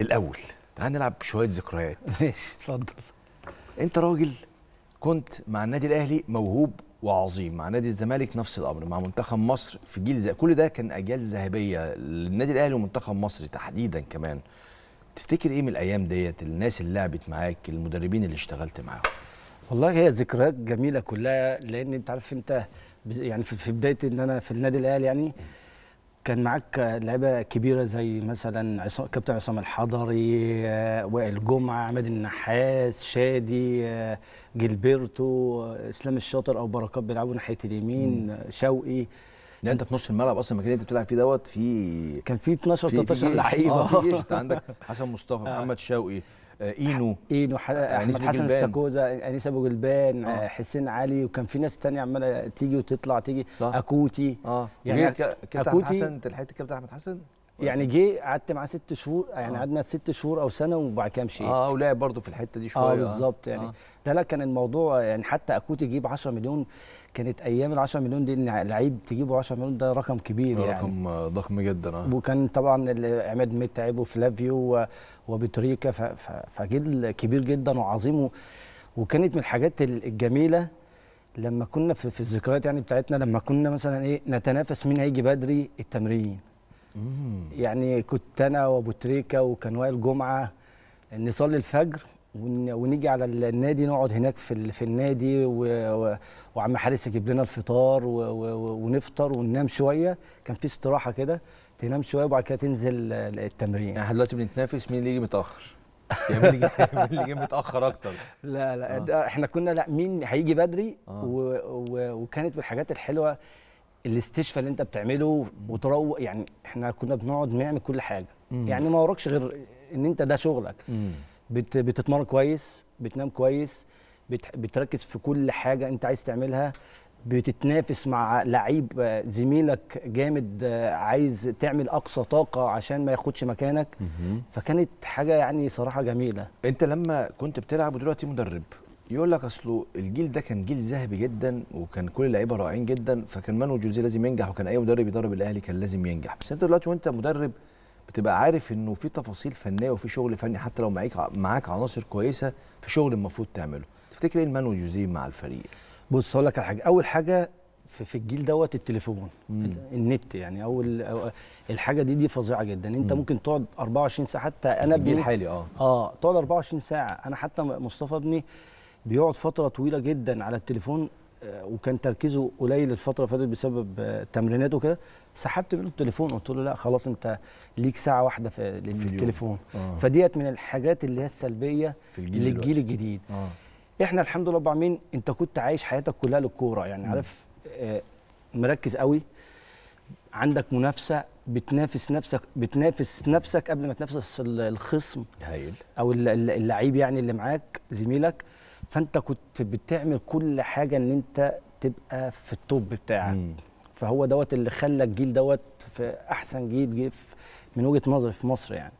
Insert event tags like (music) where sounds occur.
الاول تعال نلعب شويه ذكريات (laughs) ماشي اتفضل انت راجل كنت مع النادي الاهلي موهوب وعظيم مع نادي الزمالك نفس الامر مع منتخب مصر في جيل زي كل ده كان اجيال ذهبيه للنادي الاهلي ومنتخب مصر تحديدا كمان تفتكر ايه من الايام ديت الناس اللي لعبت معاك المدربين اللي اشتغلت معاهم والله هي ذكريات جميله كلها لان انت عارف انت يعني في بدايه ان انا في النادي الاهلي يعني كان معاك لعيبه كبيره زي مثلا كابتن عصام الحضري آه، وائل جمعه عماد النحاس شادي آه، جيلبرتو آه، اسلام الشاطر او بركات بيلعبوا ناحيه اليمين شوقي ان انت في نص الملعب اصلا المكان اللي انت بتلعب فيه دوت في كان في 12 13 لعيبه اه في انت عندك (laughs) حسن مصطفى آه. محمد شوقي اينو آه، اينو ح... آه، احمد حسن استاكوزا انيس ابو جلبان آه. حسين علي وكان في ناس تانية عماله تيجي وتطلع تيجي صح. اكوتي اه يعني كابتن حسن انت لحقت كابتن احمد حسن يعني جه قعدت معاه ست شهور يعني آه. قعدنا ست شهور او سنه وبعد كده مشيت اه ولعب برضه في الحته دي شويه اه, آه. بالظبط يعني آه. لا لا كان الموضوع يعني حتى اكوت يجيب 10 مليون كانت ايام ال 10 مليون دي ان لعيب تجيبه 10 مليون ده رقم كبير رقم يعني رقم ضخم جدا اه وكان طبعا عماد متعب وفلافيو وبتريكا فجيل كبير جدا وعظيم وكانت من الحاجات الجميله لما كنا في الذكريات يعني بتاعتنا لما كنا مثلا ايه نتنافس مين هيجي بدري التمرين يعني كنت انا وابو تريكه وكان وائل جمعه نصلي الفجر ونيجي على النادي نقعد هناك في في النادي وعم حارس يجيب لنا الفطار ونفطر وننام شويه كان في استراحه كده تنام شويه وبعد كده تنزل التمرين يعني احنا دلوقتي بنتنافس مين اللي يجي متاخر يعني مين اللي جه (laughs) متاخر اكتر لا لا آه. احنا كنا لا مين هيجي بدري آه. و... و... وكانت من الحاجات الحلوه الاستشفاء اللي انت بتعمله وتروق يعني احنا كنا بنقعد نعمل كل حاجه مم. يعني ما وراكش غير ان انت ده شغلك بت بتتمرن كويس بتنام كويس بت بتركز في كل حاجه انت عايز تعملها بتتنافس مع لعيب زميلك جامد عايز تعمل اقصى طاقه عشان ما ياخدش مكانك مم. فكانت حاجه يعني صراحه جميله انت لما كنت بتلعب ودلوقتي مدرب يقول لك اصله الجيل ده كان جيل ذهبي جدا وكان كل اللعيبه رائعين جدا فكان مانو جوزيه لازم ينجح وكان اي مدرب يدرب الاهلي كان لازم ينجح بس انت دلوقتي وانت مدرب بتبقى عارف انه في تفاصيل فنيه وفي شغل فني حتى لو معاك معاك عناصر كويسه في شغل المفروض تعمله تفتكر ايه مانو جوزيه مع الفريق بص اقول لك على حاجه اول حاجه في, في الجيل دوت التليفون النت يعني اول الحاجه دي دي فظيعه جدا انت مم. ممكن تقعد 24 ساعه حتى انا الجيل حالي اه اه تقعد 24 ساعه انا حتى مصطفى ابني بيقعد فتره طويله جدا على التليفون آه، وكان تركيزه قليل الفتره اللي فاتت بسبب آه، تمريناته وكده سحبت منه التليفون قلت له لا خلاص انت ليك ساعه واحده في, في التليفون آه. فديت من الحاجات اللي هي السلبيه للجيل الجديد آه. احنا الحمد لله رب العالمين انت كنت عايش حياتك كلها للكوره يعني م. عارف آه مركز قوي عندك منافسه بتنافس نفسك بتنافس نفسك قبل ما تنافس الخصم هايل او اللعيب يعني اللي معاك زميلك فانت كنت بتعمل كل حاجه ان انت تبقى في التوب بتاعك مم. فهو دوت اللي خلى الجيل دوت في احسن جيل, جيل من وجهه نظري في مصر يعني